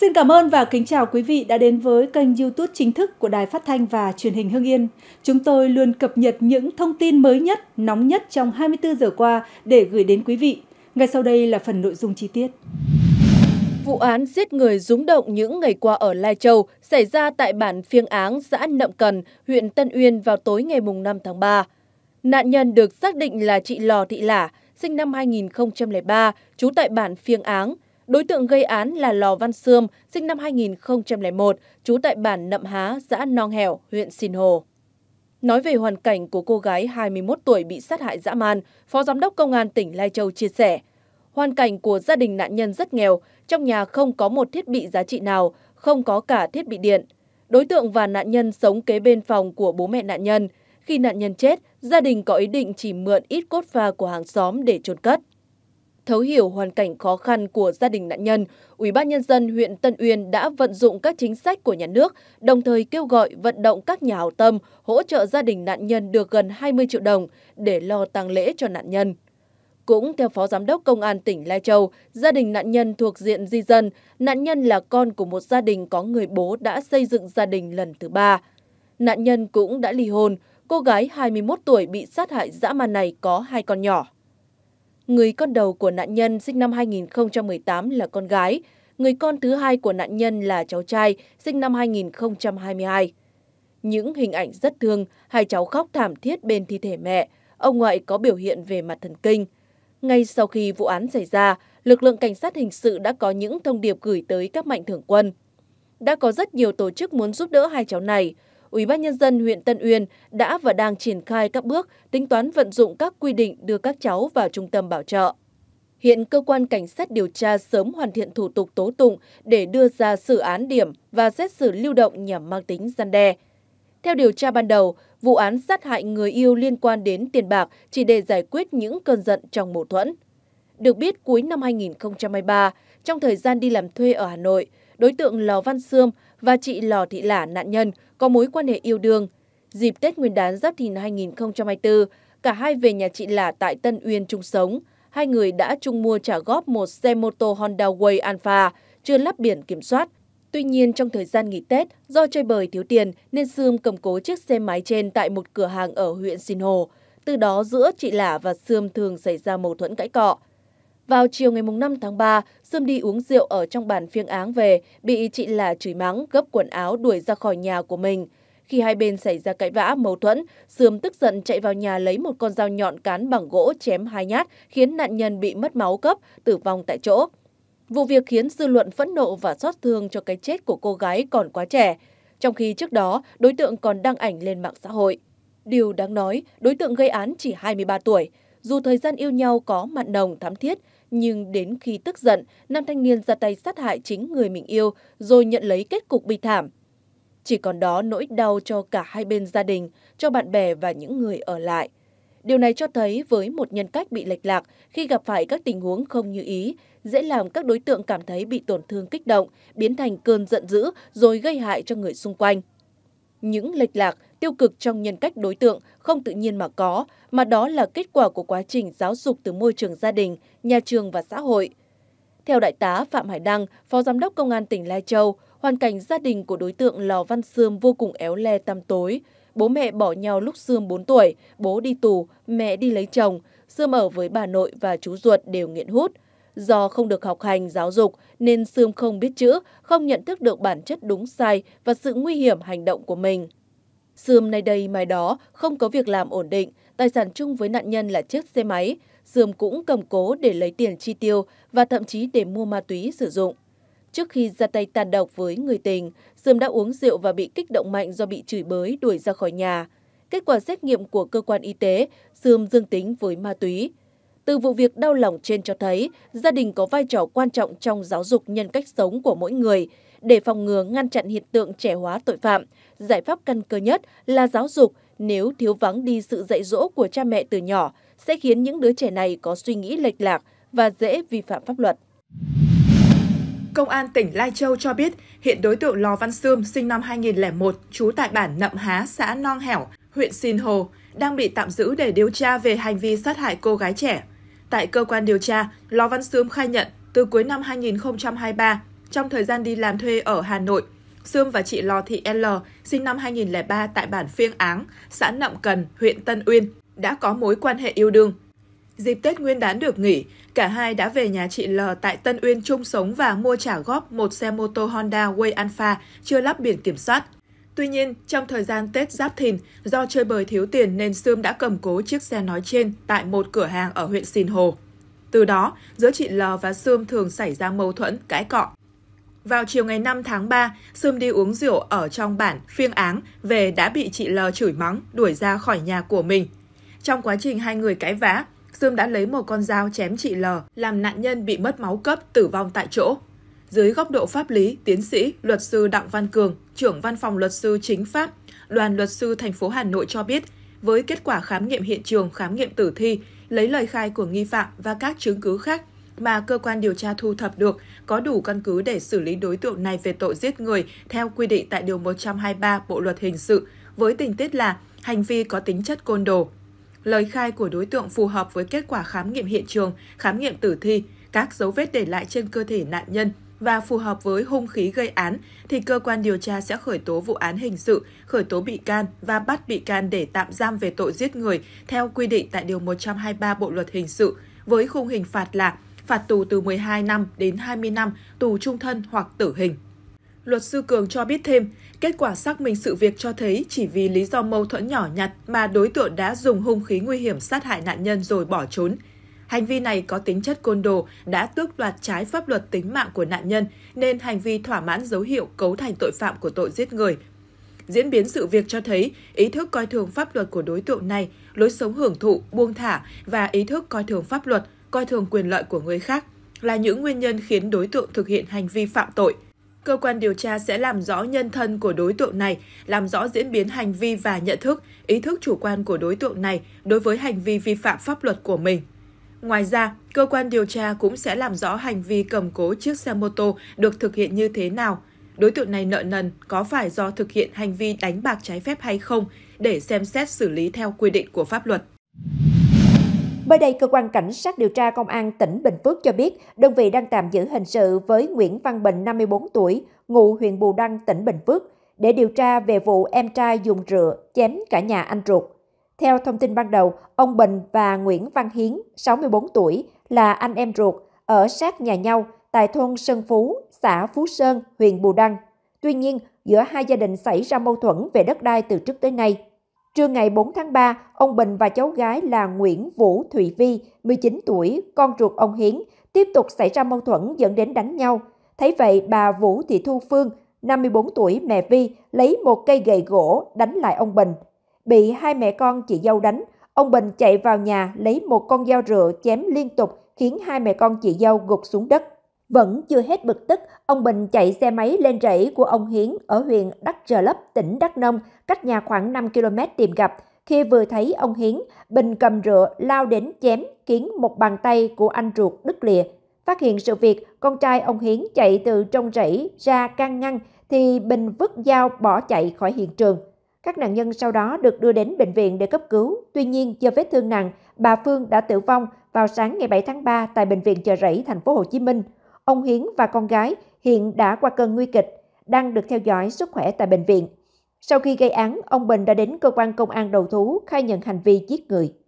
Xin cảm ơn và kính chào quý vị đã đến với kênh YouTube chính thức của Đài Phát thanh và Truyền hình Hưng Yên. Chúng tôi luôn cập nhật những thông tin mới nhất, nóng nhất trong 24 giờ qua để gửi đến quý vị. Ngay sau đây là phần nội dung chi tiết. Vụ án giết người rúng động những ngày qua ở Lai Châu xảy ra tại bản Phiêng Áng, xã Nậm Cần, huyện Tân Uyên vào tối ngày 5 tháng 3. Nạn nhân được xác định là chị Lò Thị Lả, sinh năm 2003, trú tại bản Phiêng Áng, Đối tượng gây án là Lò Văn Sươm, sinh năm 2001, trú tại bản Nậm Há, xã Nong Hẻo, huyện Sinh Hồ. Nói về hoàn cảnh của cô gái 21 tuổi bị sát hại dã man, Phó Giám đốc Công an tỉnh Lai Châu chia sẻ, hoàn cảnh của gia đình nạn nhân rất nghèo, trong nhà không có một thiết bị giá trị nào, không có cả thiết bị điện. Đối tượng và nạn nhân sống kế bên phòng của bố mẹ nạn nhân. Khi nạn nhân chết, gia đình có ý định chỉ mượn ít cốt pha của hàng xóm để chôn cất thấu hiểu hoàn cảnh khó khăn của gia đình nạn nhân, Ủy ban nhân dân huyện Tân Uyên đã vận dụng các chính sách của nhà nước, đồng thời kêu gọi vận động các nhà hảo tâm hỗ trợ gia đình nạn nhân được gần 20 triệu đồng để lo tang lễ cho nạn nhân. Cũng theo Phó Giám đốc Công an tỉnh Lai Châu, gia đình nạn nhân thuộc diện di dân, nạn nhân là con của một gia đình có người bố đã xây dựng gia đình lần thứ ba. Nạn nhân cũng đã ly hôn, cô gái 21 tuổi bị sát hại dã man này có hai con nhỏ. Người con đầu của nạn nhân sinh năm 2018 là con gái, người con thứ hai của nạn nhân là cháu trai sinh năm 2022. Những hình ảnh rất thương, hai cháu khóc thảm thiết bên thi thể mẹ, ông ngoại có biểu hiện về mặt thần kinh. Ngay sau khi vụ án xảy ra, lực lượng cảnh sát hình sự đã có những thông điệp gửi tới các mạnh thường quân. Đã có rất nhiều tổ chức muốn giúp đỡ hai cháu này, Ủy ban nhân dân huyện Tân Uyên đã và đang triển khai các bước tính toán vận dụng các quy định đưa các cháu vào trung tâm bảo trợ. Hiện cơ quan cảnh sát điều tra sớm hoàn thiện thủ tục tố tụng để đưa ra xử án điểm và xét xử lưu động nhằm mang tính gian đe. Theo điều tra ban đầu, vụ án sát hại người yêu liên quan đến tiền bạc chỉ để giải quyết những cơn giận trong mâu thuẫn. Được biết cuối năm 2023, trong thời gian đi làm thuê ở Hà Nội, đối tượng Lò Văn Sươm và chị Lò Thị Lả nạn nhân có mối quan hệ yêu đương. Dịp Tết Nguyên đán Giáp Thìn 2024, cả hai về nhà chị Lả tại Tân Uyên chung sống. Hai người đã chung mua trả góp một xe mô tô Honda Way Alpha chưa lắp biển kiểm soát. Tuy nhiên trong thời gian nghỉ Tết, do chơi bời thiếu tiền nên Sươm cầm cố chiếc xe máy trên tại một cửa hàng ở huyện Sinh Hồ. Từ đó giữa chị Lả và Sươm thường xảy ra mâu thuẫn cãi cọ. Vào chiều ngày 5 tháng 3, Sươm đi uống rượu ở trong bàn phiêng áng về, bị chị là chửi mắng, gấp quần áo đuổi ra khỏi nhà của mình. Khi hai bên xảy ra cãi vã, mâu thuẫn, Sươm tức giận chạy vào nhà lấy một con dao nhọn cán bằng gỗ chém hai nhát, khiến nạn nhân bị mất máu cấp, tử vong tại chỗ. Vụ việc khiến dư luận phẫn nộ và xót thương cho cái chết của cô gái còn quá trẻ, trong khi trước đó đối tượng còn đăng ảnh lên mạng xã hội. Điều đáng nói, đối tượng gây án chỉ 23 tuổi, dù thời gian yêu nhau có mặn nồng thắm thiết, nhưng đến khi tức giận, nam thanh niên ra tay sát hại chính người mình yêu rồi nhận lấy kết cục bi thảm. Chỉ còn đó nỗi đau cho cả hai bên gia đình, cho bạn bè và những người ở lại. Điều này cho thấy với một nhân cách bị lệch lạc khi gặp phải các tình huống không như ý, dễ làm các đối tượng cảm thấy bị tổn thương kích động, biến thành cơn giận dữ rồi gây hại cho người xung quanh. Những lệch lạc tiêu cực trong nhân cách đối tượng không tự nhiên mà có, mà đó là kết quả của quá trình giáo dục từ môi trường gia đình, nhà trường và xã hội. Theo Đại tá Phạm Hải Đăng, Phó Giám đốc Công an tỉnh Lai Châu, hoàn cảnh gia đình của đối tượng Lò Văn Sươm vô cùng éo le tăm tối. Bố mẹ bỏ nhau lúc Sươm 4 tuổi, bố đi tù, mẹ đi lấy chồng, Sươm ở với bà nội và chú ruột đều nghiện hút. Do không được học hành, giáo dục nên Sươm không biết chữ, không nhận thức được bản chất đúng sai và sự nguy hiểm hành động của mình. Sươm nay đây mai đó, không có việc làm ổn định, tài sản chung với nạn nhân là chiếc xe máy. Sươm cũng cầm cố để lấy tiền chi tiêu và thậm chí để mua ma túy sử dụng. Trước khi ra tay tàn độc với người tình, Sươm đã uống rượu và bị kích động mạnh do bị chửi bới đuổi ra khỏi nhà. Kết quả xét nghiệm của cơ quan y tế, Sươm dương tính với ma túy. Từ vụ việc đau lòng trên cho thấy, gia đình có vai trò quan trọng trong giáo dục nhân cách sống của mỗi người. Để phòng ngừa ngăn chặn hiện tượng trẻ hóa tội phạm, giải pháp căn cơ nhất là giáo dục nếu thiếu vắng đi sự dạy dỗ của cha mẹ từ nhỏ sẽ khiến những đứa trẻ này có suy nghĩ lệch lạc và dễ vi phạm pháp luật. Công an tỉnh Lai Châu cho biết hiện đối tượng Lò Văn Sươm sinh năm 2001, trú tại bản Nậm Há, xã Nong Hẻo, huyện Sinh Hồ, đang bị tạm giữ để điều tra về hành vi sát hại cô gái trẻ. Tại cơ quan điều tra, Lò Văn Sươm khai nhận từ cuối năm 2023, trong thời gian đi làm thuê ở Hà Nội, Sươm và chị Lò Thị L, sinh năm 2003 tại bản Phiêng Áng, xã Nậm Cần, huyện Tân Uyên, đã có mối quan hệ yêu đương. Dịp Tết Nguyên đán được nghỉ, cả hai đã về nhà chị L tại Tân Uyên chung sống và mua trả góp một xe mô tô Honda Way Alpha chưa lắp biển kiểm soát. Tuy nhiên, trong thời gian Tết Giáp Thìn, do chơi bời thiếu tiền nên Sươm đã cầm cố chiếc xe nói trên tại một cửa hàng ở huyện Sìn Hồ. Từ đó, giữa chị L và Sươm thường xảy ra mâu thuẫn, cãi cọ. Vào chiều ngày 5 tháng 3, Sươm đi uống rượu ở trong bản Phiêng Áng về đã bị chị L chửi mắng, đuổi ra khỏi nhà của mình. Trong quá trình hai người cãi vã, Sươm đã lấy một con dao chém chị L, làm nạn nhân bị mất máu cấp, tử vong tại chỗ. Dưới góc độ pháp lý, tiến sĩ, luật sư Đặng Văn Cường, trưởng văn phòng luật sư chính pháp, đoàn luật sư thành phố Hà Nội cho biết, với kết quả khám nghiệm hiện trường, khám nghiệm tử thi, lấy lời khai của nghi phạm và các chứng cứ khác mà cơ quan điều tra thu thập được có đủ căn cứ để xử lý đối tượng này về tội giết người theo quy định tại Điều 123 Bộ Luật Hình sự, với tình tiết là hành vi có tính chất côn đồ. Lời khai của đối tượng phù hợp với kết quả khám nghiệm hiện trường, khám nghiệm tử thi, các dấu vết để lại trên cơ thể nạn nhân, và phù hợp với hung khí gây án thì cơ quan điều tra sẽ khởi tố vụ án hình sự, khởi tố bị can và bắt bị can để tạm giam về tội giết người theo quy định tại điều 123 Bộ luật hình sự với khung hình phạt là phạt tù từ 12 năm đến 20 năm, tù trung thân hoặc tử hình. Luật sư Cường cho biết thêm, kết quả xác minh sự việc cho thấy chỉ vì lý do mâu thuẫn nhỏ nhặt mà đối tượng đã dùng hung khí nguy hiểm sát hại nạn nhân rồi bỏ trốn. Hành vi này có tính chất côn đồ, đã tước đoạt trái pháp luật tính mạng của nạn nhân, nên hành vi thỏa mãn dấu hiệu cấu thành tội phạm của tội giết người. Diễn biến sự việc cho thấy ý thức coi thường pháp luật của đối tượng này, lối sống hưởng thụ, buông thả và ý thức coi thường pháp luật, coi thường quyền lợi của người khác là những nguyên nhân khiến đối tượng thực hiện hành vi phạm tội. Cơ quan điều tra sẽ làm rõ nhân thân của đối tượng này, làm rõ diễn biến hành vi và nhận thức, ý thức chủ quan của đối tượng này đối với hành vi vi phạm pháp luật của mình. Ngoài ra, cơ quan điều tra cũng sẽ làm rõ hành vi cầm cố chiếc xe mô tô được thực hiện như thế nào, đối tượng này nợ nần có phải do thực hiện hành vi đánh bạc trái phép hay không để xem xét xử lý theo quy định của pháp luật. Mới đây, cơ quan cảnh sát điều tra công an tỉnh Bình Phước cho biết, đơn vị đang tạm giữ hình sự với Nguyễn Văn Bình 54 tuổi, ngụ huyện Bù Đăng, tỉnh Bình Phước để điều tra về vụ em trai dùng rượu chém cả nhà anh ruột. Theo thông tin ban đầu, ông Bình và Nguyễn Văn Hiến, 64 tuổi, là anh em ruột, ở sát nhà nhau tại thôn Sơn Phú, xã Phú Sơn, huyện Bù Đăng. Tuy nhiên, giữa hai gia đình xảy ra mâu thuẫn về đất đai từ trước tới nay. Trưa ngày 4 tháng 3, ông Bình và cháu gái là Nguyễn Vũ Thụy Vi, 19 tuổi, con ruột ông Hiến, tiếp tục xảy ra mâu thuẫn dẫn đến đánh nhau. Thấy vậy, bà Vũ Thị Thu Phương, 54 tuổi mẹ Vi, lấy một cây gậy gỗ đánh lại ông Bình bị hai mẹ con chị dâu đánh, ông Bình chạy vào nhà lấy một con dao rựa chém liên tục khiến hai mẹ con chị dâu gục xuống đất. Vẫn chưa hết bực tức, ông Bình chạy xe máy lên rẫy của ông Hiến ở huyện Đắk Rờ Lấp, tỉnh Đắk Nông, cách nhà khoảng 5 km tìm gặp. Khi vừa thấy ông Hiến, Bình cầm rựa lao đến chém khiến một bàn tay của anh ruột đứt lìa. Phát hiện sự việc, con trai ông Hiến chạy từ trong rẫy ra can ngăn thì Bình vứt dao bỏ chạy khỏi hiện trường. Các nạn nhân sau đó được đưa đến bệnh viện để cấp cứu. Tuy nhiên, do vết thương nặng, bà Phương đã tử vong vào sáng ngày 7 tháng 3 tại bệnh viện Chợ Rẫy, thành phố Hồ Chí Minh. Ông Hiến và con gái hiện đã qua cơn nguy kịch, đang được theo dõi sức khỏe tại bệnh viện. Sau khi gây án, ông Bình đã đến cơ quan công an đầu thú khai nhận hành vi giết người.